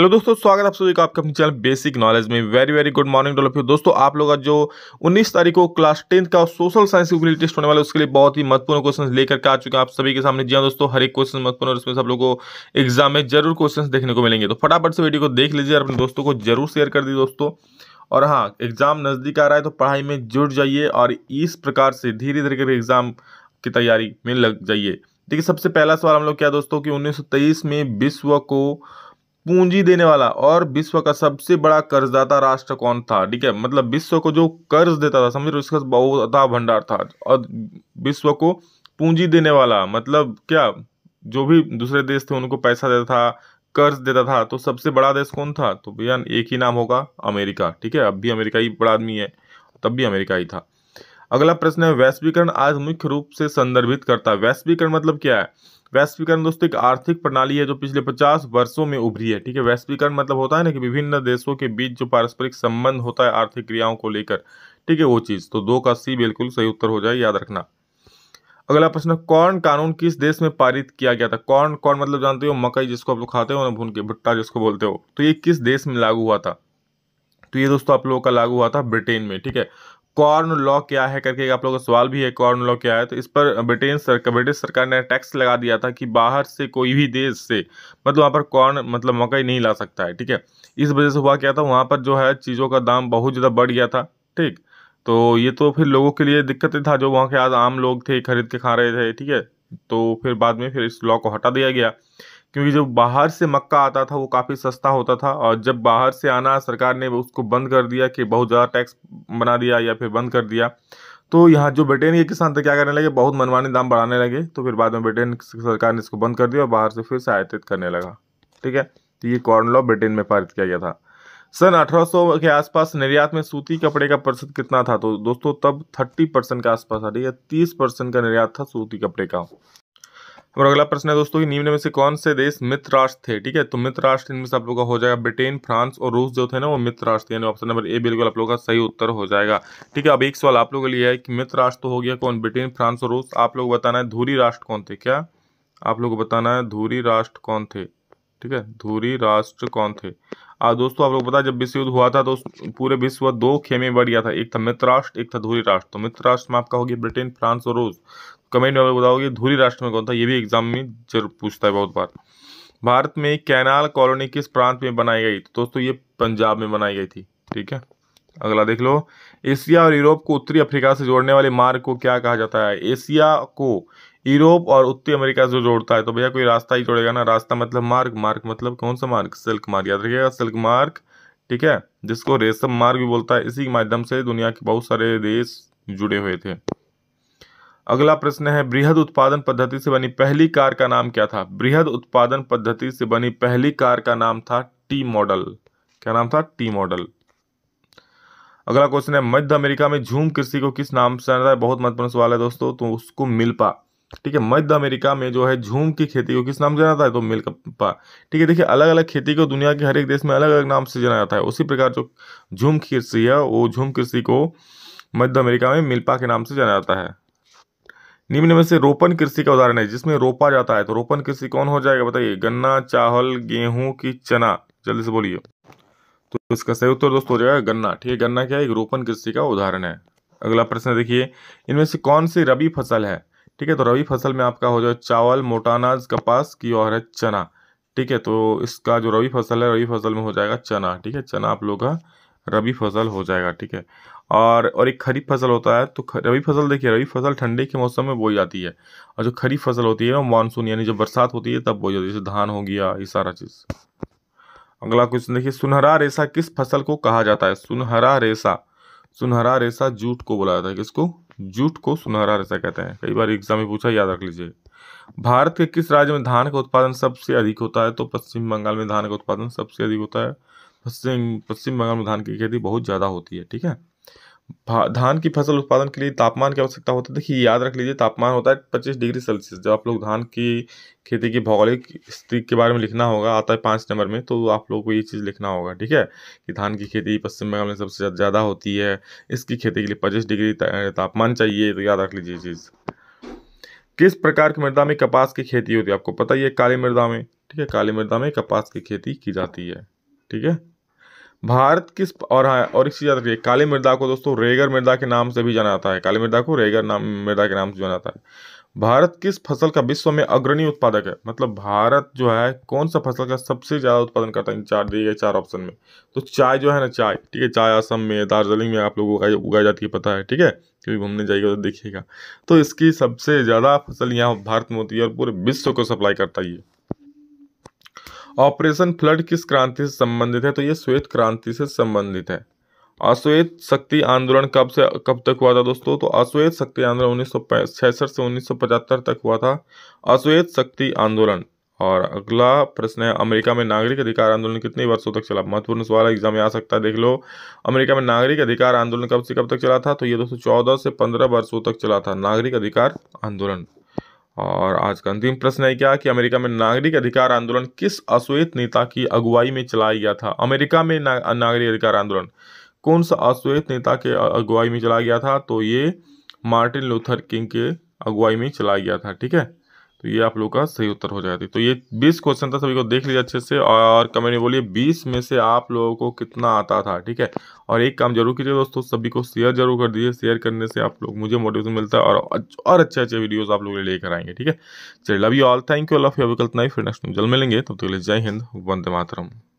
hello दोस्तों स्वागत आप सभी का आपका अपने चैनल बेसिक नॉलेज में वेरी वेरी गुड मॉर्निंग डेवलपियो दोस्तों आप लोग जो 19 तारीख को क्लास टेंथ का सोशल साइंस यूनिट टेस्ट होने वाला है उसके लिए बहुत ही महत्वपूर्ण क्वेश्चन लेकर के आ चुके हैं आप सभी के सामने जी हाँ दोस्तों हर एक क्वेश्चन महत्वपूर्ण और उसमें सब लोग को एग्जाम में जरूर क्वेश्चन देखने को मिलेंगे तो फटाफट से वीडियो को देख लीजिए अपने दोस्तों को जरूर शेयर कर दी दोस्तों और हाँ एग्जाम नज़दीक आ रहा है तो पढ़ाई में जुट जाइए और इस प्रकार से धीरे धीरे करके एग्जाम की तैयारी में लग जाइए देखिए सबसे पहला सवाल हम लोग क्या दोस्तों कि उन्नीस में विश्व को पूंजी देने वाला और विश्व का सबसे बड़ा कर्जदाता राष्ट्र कौन था ठीक है मतलब विश्व को जो कर्ज देता था समझ लो इसका बहुत भंडार था और विश्व को पूंजी देने वाला मतलब क्या जो भी दूसरे देश थे उनको पैसा देता था कर्ज देता था तो सबसे बड़ा देश कौन था तो भैया एक ही नाम होगा अमेरिका ठीक है अब भी अमेरिका ही बड़ा आदमी है तब भी अमेरिका ही था अगला प्रश्न है वैश्वीकरण आज मुख्य रूप से संदर्भित करता है वैश्वीकरण मतलब क्या है वैश्वीकरण दोस्तों एक आर्थिक प्रणाली है जो पिछले पचास वर्षों में उभरी है ठीक है वैश्वीकरण मतलब होता है ना कि विभिन्न देशों के बीच जो पारस्परिक संबंध होता है आर्थिक क्रियाओं को लेकर ठीक है वो चीज़ तो दो का सी बिल्कुल सही उत्तर हो जाए याद रखना अगला प्रश्न कॉर्न कानून किस देश में पारित किया गया था कॉर्न कॉर्न मतलब जानते हो मकई जिसको आप लोग खाते हो ना भून के भुट्टा जिसको बोलते हो तो ये किस देश में लागू हुआ था तो ये दोस्तों आप लोगों का लागू हुआ था ब्रिटेन में ठीक है कॉर्न लॉ क्या है करके आप लोगों का सवाल भी है कॉर्न लॉ क्या है तो इस पर ब्रिटेन सरकार ब्रिटिश सरकार ने टैक्स लगा दिया था कि बाहर से कोई भी देश से मतलब वहाँ पर कॉर्न मतलब मकई नहीं ला सकता है ठीक है इस वजह से हुआ क्या था वहाँ पर जो है चीज़ों का दाम बहुत ज़्यादा बढ़ गया था ठीक तो ये तो फिर लोगों के लिए दिक्कतें था जो वहाँ के आज आम लोग थे खरीद के खा रहे थे ठीक है तो फिर बाद में फिर इस लॉ को हटा दिया गया क्योंकि जो बाहर से मक्का आता था वो काफ़ी सस्ता होता था और जब बाहर से आना सरकार ने उसको बंद कर दिया कि बहुत ज़्यादा टैक्स बना दिया या फिर बंद कर दिया तो यहाँ जो ब्रिटेन के किसान थे क्या करने लगे बहुत मनमानी दाम बढ़ाने लगे तो फिर बाद में ब्रिटेन सरकार ने इसको बंद कर दिया और बाहर से फिर सहायतित करने लगा ठीक है तो ये कॉर्न लॉ ब्रिटेन में पारित किया गया था सन 1800 के आसपास निर्यात में सूती कपड़े का प्रतिशत कितना था तो दोस्तों तब 30 परसेंट के आसपास आ रही है तीस परसेंट का निर्यात था सूती कपड़े का और अगला प्रश्न है दोस्तों निम्न में से कौन से देश मित्र राष्ट्र थे ठीक है तो मित्र राष्ट्र इनमें से आप लोगों का हो जाएगा ब्रिटेन फ्रांस और रूस जो थे ना वो मित्र राष्ट्र यानी ऑप्शन नंबर ए बिल्कुल आप लोगों का सही उत्तर हो जाएगा ठीक है अब एक सवाल आप लोगों के लिए है कि मित्र राष्ट्र तो हो गया कौन ब्रिटेन फ्रांस और रूस आप लोग बताना है धूरी राष्ट्र कौन थे क्या आप लोग को बताना है धूरी राष्ट्र कौन थे ठीक है धूरी राष्ट्र कौन थे आ, दोस्तों आप लोग पता जब विश्व युद्ध हुआ था तो पूरे विश्व दो खेमे बढ़ गया था एक था मित्र राष्ट्र एक था धूरी राष्ट्र तो मित्र राष्ट्र में आपका हो गया ब्रिटेन फ्रांस और रूस कमेंट में बताओ कि धूरी राष्ट्र में कौन था ये भी एग्जाम में जरूर पूछता है बहुत बार भारत में कैनाल कॉलोनी किस प्रांत में बनाई गई तो दोस्तों ये पंजाब में बनाई गई थी ठीक है अगला देख लो एशिया और यूरोप को उत्तरी अफ्रीका से जोड़ने वाले मार्ग को क्या कहा जाता है एशिया को यूरोप और उत्तरी अमेरिका से जो जोड़ता है तो भैया कोई रास्ता ही जोड़ेगा ना रास्ता मतलब मार्ग मार्ग मतलब कौन सा मार्ग सिल्क मार्ग याद रखिएगा सिल्क मार्ग ठीक है जिसको रेशम मार्ग भी बोलता है इसी के माध्यम से दुनिया के बहुत सारे देश जुड़े हुए थे अगला प्रश्न है बृहद उत्पादन पद्धति से बनी पहली कार का नाम क्या था बृहद उत्पादन पद्धति से बनी पहली कार का नाम था टी मॉडल क्या नाम था टी मॉडल अगला क्वेश्चन है मध्य अमेरिका में झूम कृषि को किस नाम से जाना है बहुत महत्वपूर्ण सवाल है दोस्तों तो उसको मिल्पा ठीक है मध्य अमेरिका में जो है झूम की खेती को किस नाम से जाना जाता है तो मिलपा ठीक है देखिए अलग अलग खेती को दुनिया के हर एक देश में अलग अलग नाम से जाना जाता है उसी प्रकार जो झूम कृषि है वो झूम कृषि को मध्य अमेरिका में मिल्पा के नाम से जाना जाता है निम्न में से रोपण कृषि का उदाहरण है जिसमें रोपा जाता है तो रोपण कृषि कौन हो जाएगा बताइए गन्ना चावल गेहूं की चना जल्दी से बोलिए तो इसका सही उत्तर दोस्तों हो जाएगा गन्ना ठीक है गन्ना क्या है एक रोपण कृषि का उदाहरण है अगला प्रश्न देखिए इनमें से कौन सी रबी फसल है ठीक है तो रबी फसल में आपका हो जाए चावल मोटानाज कपास की और है चना ठीक है तो इसका जो रबी फसल है रबी फसल में हो जाएगा चना ठीक है चना आप लोग का रबी फसल हो जाएगा ठीक है और और एक खरीफ फसल होता है तो रबी फसल देखिए रबी फसल ठंडी के मौसम में बोई जाती है और जो खरीफ फसल होती है वो मानसून यानी जब बरसात होती है तब बोई जाती है जैसे धान हो गया ये सारा चीज़ अगला क्वेश्चन देखिए सुनहरा रेशा किस फसल को कहा जाता है सुनहरा रेशा सुनहरा रेशा जूट को बोला जाता है किसको जूट को सुनहरा रेशा कहते हैं कई बार एग्जाम में पूछा याद रख लीजिए भारत के किस राज्य में धान का उत्पादन सबसे अधिक होता है तो पश्चिम बंगाल में धान का उत्पादन सबसे अधिक होता है पश्चिम पश्चिम बंगाल में धान की खेती बहुत ज़्यादा होती है ठीक है धान की फसल उत्पादन के लिए तापमान की आवश्यकता होता है देखिए याद रख लीजिए तापमान होता है पच्चीस डिग्री सेल्सियस जब आप लोग धान की खेती की भौगोलिक स्थिति के बारे में लिखना होगा आता है पाँच नंबर में तो आप लोगों को ये चीज़ लिखना होगा ठीक है कि धान की खेती पश्चिम बंगाल में सबसे ज़्यादा होती है इसकी खेती के लिए पच्चीस डिग्री तापमान चाहिए तो याद रख लीजिए ये चीज़ किस प्रकार की मृदा में कपास की खेती होती है आपको पता ही है काली मृदा में ठीक है काली मृदा में कपास की खेती की जाती है ठीक है भारत किस और हाँ और एक चीज़ याद रखिए काली मृदा को दोस्तों रेगर मृदा के नाम से भी जाना जाता है काली मृदा को रेगर नाम मृदा के नाम से जाना जाता है भारत किस फसल का विश्व में अग्रणी उत्पादक है मतलब भारत जो है कौन सा फसल का सबसे ज़्यादा उत्पादन करता है चार दिए गए चार ऑप्शन में तो चाय जो है ना चाय ठीक है चाय असम में दार्जिलिंग में आप लोगों को उगाई जाती है पता है ठीक है क्योंकि घूमने जाइएगा तो देखिएगा तो इसकी सबसे ज़्यादा फसल यहाँ भारत में होती है और पूरे विश्व को सप्लाई करता है ऑपरेशन फ्लड किस क्रांति से संबंधित है तो ये श्वेत क्रांति से संबंधित है अश्वेत शक्ति आंदोलन कब से कब तक हुआ था दोस्तों तो अश्वेत शक्ति आंदोलन उन्नीस से उन्नीस तक हुआ था अश्वेत शक्ति आंदोलन और अगला प्रश्न है अमेरिका में नागरिक अधिकार आंदोलन कितने वर्षों तक चला महत्वपूर्ण सवाल एग्जाम में आ सकता है देख लो अमेरिका में नागरिक अधिकार आंदोलन कब से कब तक चला था तो ये दोस्तों चौदह से पंद्रह वर्षों तक चला था नागरिक अधिकार आंदोलन और आज का अंतिम प्रश्न है क्या कि अमेरिका में नागरिक अधिकार आंदोलन किस अश्वेत नेता की अगुवाई में चलाया गया था अमेरिका में ना, नागरिक अधिकार आंदोलन कौन सा अश्वेत नेता के अगुवाई में चलाया गया था तो ये मार्टिन लूथर किंग के अगुवाई में चलाया गया था ठीक है तो ये आप लोग का सही उत्तर हो जाएगा तो ये बीस क्वेश्चन था सभी को देख लीजिए अच्छे से और कमेंट में बोलिए बीस में से आप लोगों को कितना आता था ठीक है और एक काम जरूर कीजिए दोस्तों सभी को शेयर जरूर कर दीजिए शेयर करने से आप लोग मुझे मोटिवेशन मिलता है और और अच्छे अच्छे वीडियोज आप लोग लेकर आएंगे ठीक है चलिए love you all thank you love you अभी कल्पना फिर नेक्स्ट जल्द मिलेंगे तब तक तो जय हिंद वंदे मातरम